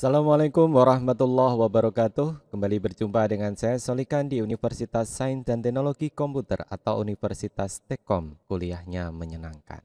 Assalamualaikum warahmatullahi wabarakatuh. Kembali berjumpa dengan saya Solikan di Universitas Sains dan Teknologi Komputer atau Universitas Tekkom. Kuliahnya menyenangkan.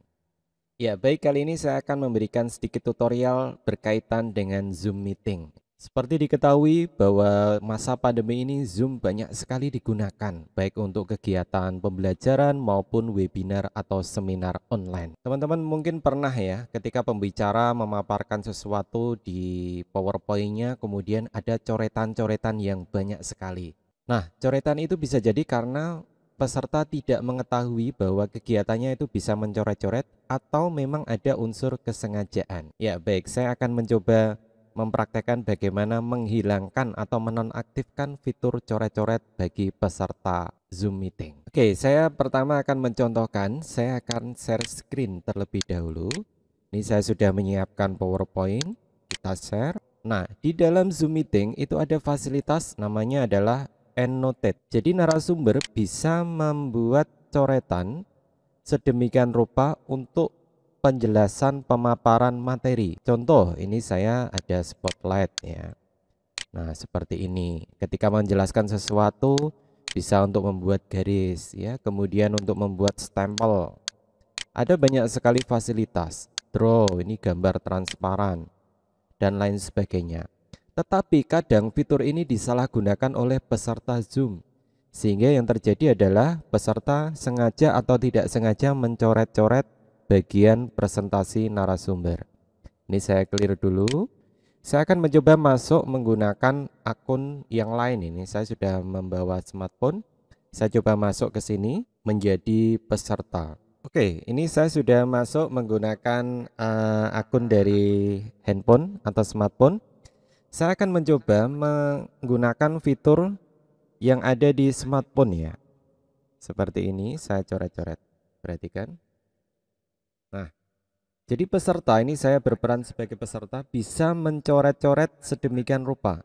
Ya, baik kali ini saya akan memberikan sedikit tutorial berkaitan dengan Zoom Meeting. Seperti diketahui bahwa masa pandemi ini Zoom banyak sekali digunakan baik untuk kegiatan pembelajaran maupun webinar atau seminar online. Teman-teman mungkin pernah ya ketika pembicara memaparkan sesuatu di PowerPoint-nya kemudian ada coretan-coretan yang banyak sekali. Nah, coretan itu bisa jadi karena peserta tidak mengetahui bahwa kegiatannya itu bisa mencoret-coret atau memang ada unsur kesengajaan. Ya, baik, saya akan mencoba mempraktekkan bagaimana menghilangkan atau menonaktifkan fitur coret-coret bagi peserta Zoom meeting. Oke, saya pertama akan mencontohkan, saya akan share screen terlebih dahulu. Ini saya sudah menyiapkan PowerPoint, kita share. Nah, di dalam Zoom meeting itu ada fasilitas namanya adalah annotate. Jadi narasumber bisa membuat coretan sedemikian rupa untuk penjelasan pemaparan materi. Contoh, ini saya ada spotlight ya. Nah, seperti ini. Ketika menjelaskan sesuatu bisa untuk membuat garis ya, kemudian untuk membuat stempel. Ada banyak sekali fasilitas. Draw, ini gambar transparan dan lain sebagainya. Tetapi kadang fitur ini disalahgunakan oleh peserta Zoom sehingga yang terjadi adalah peserta sengaja atau tidak sengaja mencoret-coret bagian presentasi narasumber. Ini saya clear dulu. Saya akan mencoba masuk menggunakan akun yang lain ini. Saya sudah membawa smartphone. Saya coba masuk ke sini menjadi peserta. Oke, ini saya sudah masuk menggunakan uh, akun dari handphone atau smartphone. Saya akan mencoba menggunakan fitur yang ada di smartphone ya. Seperti ini, saya coret-coret. Perhatikan. Jadi peserta ini saya berperan sebagai peserta bisa mencoret-coret sedemikian rupa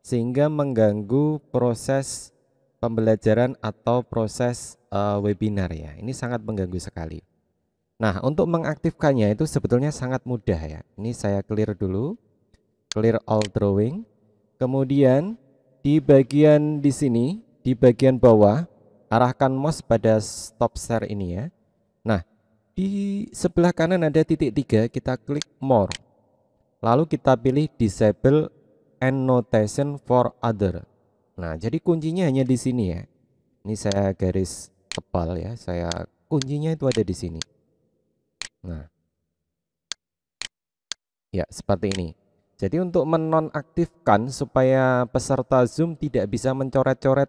sehingga mengganggu proses pembelajaran atau proses uh, webinar ya. Ini sangat mengganggu sekali. Nah, untuk mengaktifkannya itu sebetulnya sangat mudah ya. Ini saya clear dulu. Clear all drawing. Kemudian di bagian di sini, di bagian bawah, arahkan mouse pada stop share ini ya. Nah, di sebelah kanan ada titik tiga, kita klik more. Lalu kita pilih disable annotation for other. Nah, jadi kuncinya hanya di sini ya. Ini saya garis tebal ya, saya kuncinya itu ada di sini. Nah. Ya, seperti ini. Jadi untuk menonaktifkan supaya peserta Zoom tidak bisa mencoret-coret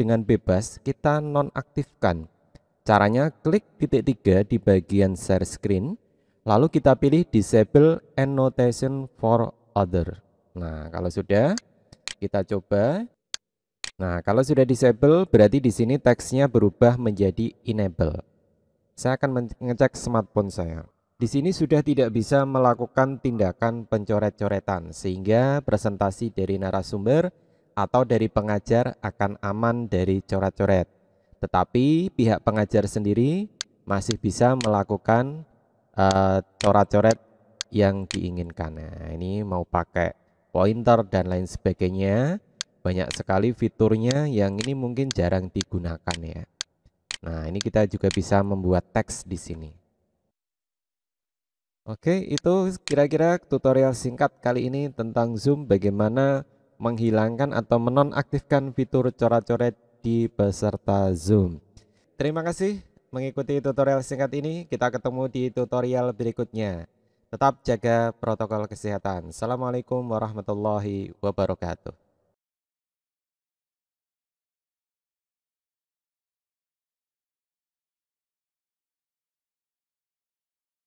dengan bebas, kita nonaktifkan Caranya klik titik tiga di bagian share screen, lalu kita pilih disable annotation for other. Nah, kalau sudah kita coba. Nah, kalau sudah disable berarti di sini teksnya berubah menjadi enable. Saya akan mengecek smartphone saya. Di sini sudah tidak bisa melakukan tindakan pencoret-coretan sehingga presentasi dari narasumber atau dari pengajar akan aman dari coret-coret. Tetapi pihak pengajar sendiri masih bisa melakukan uh, coret-coret yang diinginkan. Nah, ini mau pakai pointer dan lain sebagainya. Banyak sekali fiturnya yang ini mungkin jarang digunakan ya. Nah, ini kita juga bisa membuat teks di sini. Oke, itu kira-kira tutorial singkat kali ini tentang Zoom bagaimana menghilangkan atau menonaktifkan fitur coret-coret di peserta Zoom. Terima kasih mengikuti tutorial singkat ini. Kita ketemu di tutorial berikutnya. Tetap jaga protokol kesehatan. Assalamualaikum warahmatullahi wabarakatuh.